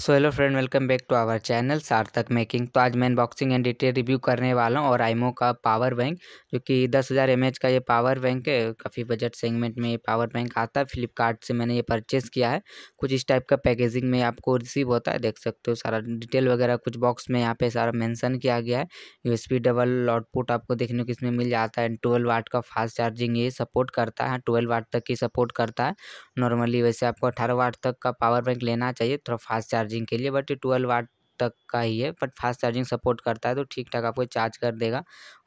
so hello friend welcome back to our channel Sarthak making तो आज मैं अनबॉक्सिंग एंड डिटेल रिव्यू करने वाला हूँ और आईमो का पावर बैंक जो कि दस हज़ार एम का ये पावर बैंक है काफ़ी बजट सेगमेंट में ये पावर बैंक आता है फ्लिपकार्ट से मैंने ये परचेज़ किया है कुछ इस टाइप का पैकेजिंग में आपको रिसीव होता है देख सकते हो सारा डिटेल वगैरह कुछ बॉक्स में यहाँ पर सारा मैंसन किया गया है यू डबल आउटपुट आपको देखने को इसमें मिल जाता है ट्वेल्व वाट का फास्ट चार्जिंग ये सपोर्ट करता है ट्वेल्व वाट तक ही सपोर्ट करता है नॉर्मली वैसे आपको अठारह वाट तक का पावर बैंक लेना चाहिए थोड़ा फास्ट चार्ज चार्जिंग के लिए बट ट्वेल्व वाट तक का ही है बट फास्ट चार्जिंग सपोर्ट करता है तो ठीक ठाक आपको चार्ज कर देगा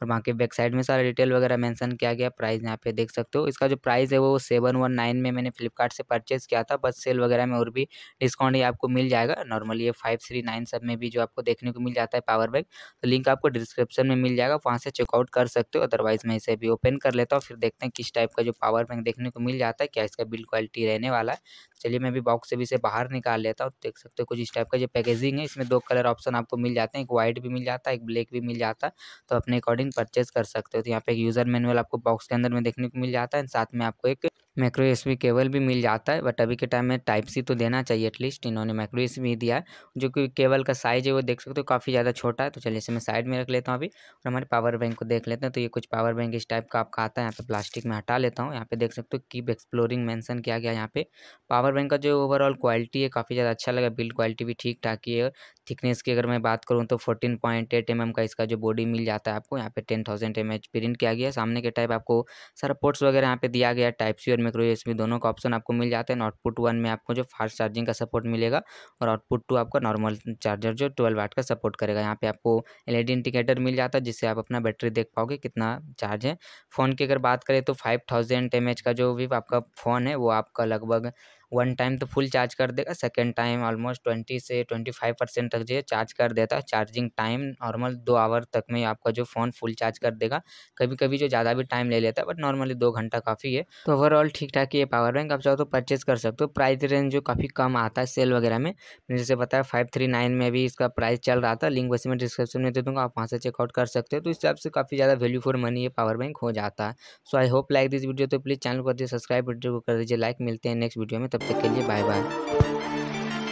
और वहाँ के बैक साइड में सारा डिटेल वगैरह मेंशन किया गया प्राइस यहाँ पे देख सकते हो इसका जो प्राइस है वो सेवन वन नाइन में मैंने फ्लिपकार्ट से परचेज़ किया था बस सेल वगैरह में और भी डिस्काउंट ही आपको मिल जाएगा नॉर्मली ये फाइव थ्री नाइन सब में भी जो आपको देखने को मिल जाता है पावर बैंक तो लिंक आपको डिस्क्रिप्शन में मिल जाएगा वहाँ से चेकआउट कर सकते हो अदरवाइज़ मैं इसे भी ओपन कर लेता हूँ फिर देखते हैं किस टाइप का जो पावर बैंक देखने को मिल जाता है क्या इसका बिल्ड क्वालिटी रहने वाला है चलिए मैं भी बॉक्स से भी इसे बाहर निकाल लेता हूँ देख सकते हो कुछ इस टाइप का जो पैकेजिंग है इसमें दो कलर ऑप्शन आपको मिल जाते हैं एक वाइट भी मिल जाता है एक ब्लैक भी मिल जाता है तो अपने अकॉर्डिंग परचेज कर सकते हो तो यहाँ पे एक यूज़र मैनुअल आपको बॉक्स के अंदर में देखने को मिल जाता है साथ में आपको एक मैक्रो एस केबल भी मिल जाता है बट अभी के टाइम में टाइप सी तो देना चाहिए एटलीस्ट इन्होंने मैक्रो एस भी दिया है जो कि केबल का साइज है वो देख सकते हो काफ़ी ज़्यादा छोटा है तो चलिए इसे मैं साइड में रख लेता हूँ अभी और हमारे पावर बैंक को देख लेते हैं तो ये कुछ पावर बैंक इस टाइप का आपका आता है यहाँ पे प्लास्टिक में हटा लेता हूँ यहाँ पे देख सकते हो कीप एक्सप्लोरिंग मैंसन किया गया यहाँ पे पावर बैंक का जो ओवरऑल क्वालिटी है काफ़ी ज़्यादा अच्छा लगा बिल्ड क्वालिटी भी ठीक ठाक ही है थिकनेस की अगर मैं बात करूँ तो fourteen point eight M M का इसका जो बॉडी मिल जाता है आपको यहाँ पे ten thousand M H print किया गया सामने के टाइप आपको सारा पोर्ट्स वगैरह यहाँ पे दिया गया टाइप सी और माइक्रो इसमें दोनों का ऑप्शन आपको मिल जाता है आउटपुट वन में आपको जो फास्ट चार्जिंग का सपोर्ट मिलेगा और आउटपुट टू आपका नॉर्मल चार्जर जो ट्वेल्व वाट का सपोर्ट करेगा यहाँ पे आपको एल इंडिकेटर मिल जाता है जिससे आप अपना बैटरी देख पाओगे कितना चार्ज है फ़ोन की अगर बात करें तो फाइव थाउजेंड एम एच का जो भी आपका फ़ोन है वो आपका लगभग वन टाइम तो फुल चार्ज कर देगा सेकेंड टाइम ऑलमोस्ट ट्वेंटी से ट्वेंटी फाइव परसेंट तक जो है चार्ज कर देता है चार्जिंग टाइम नॉर्मल दो आवर तक में आपका जो फ़ोन फुल चार्ज कर देगा कभी कभी जो ज़्यादा भी टाइम ले लेता है बट नॉर्मली दो घंटा काफ़ी है तो ओवरऑल ठीक ठाक ये पावर बैंक आप चाहो तो परचेज़ कर सकते हो प्राइस रेंज जो काफ़ी कम आता है सेल वगैरह में जैसे बताया फाइव थ्री नाइन में भी इसका प्राइस चल रहा था लिंक वैसे मैं डिस्क्रिप्शन में दे दूँगा आप वहाँ से चेकआउट कर सकते हो तो इस हिसाब से काफ़ी ज़्यादा वैल्यू फॉर मनी ये पावर बैंक हो जाता है so I hope like this video तो प्लीज़ चैनल को सब्सक्राइब वीडियो को कर दीजिए लाइक मिलते हैं नेक्स्ट वीडियो में तब शब्द के लिए बाय बाय